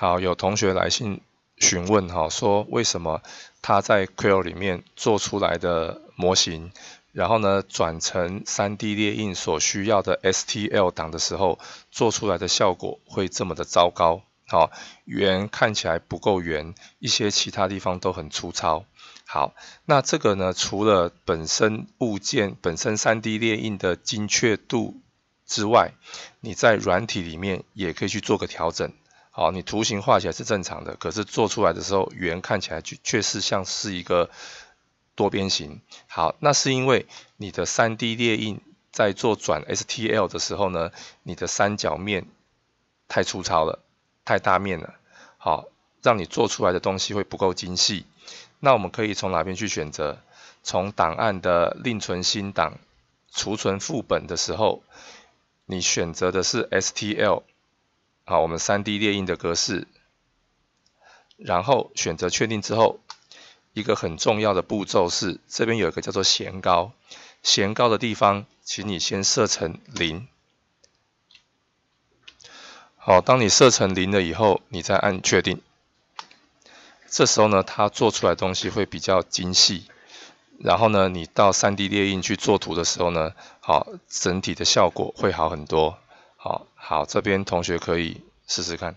好，有同学来信询问，哈，说为什么他在 Quill 里面做出来的模型，然后呢，转成三 D 列印所需要的 STL 档的时候，做出来的效果会这么的糟糕？好，圆看起来不够圆，一些其他地方都很粗糙。好，那这个呢，除了本身物件本身三 D 列印的精确度之外，你在软体里面也可以去做个调整。好，你图形画起来是正常的，可是做出来的时候，圆看起来却却是像是一个多边形。好，那是因为你的 3D 列印在做转 STL 的时候呢，你的三角面太粗糙了，太大面了。好，让你做出来的东西会不够精细。那我们可以从哪边去选择？从档案的另存新档、储存副本的时候，你选择的是 STL。好，我们 3D 列印的格式，然后选择确定之后，一个很重要的步骤是，这边有一个叫做弦高，弦高的地方，请你先设成零。好，当你设成零了以后，你再按确定。这时候呢，它做出来东西会比较精细，然后呢，你到 3D 列印去做图的时候呢，好，整体的效果会好很多。好好，这边同学可以试试看。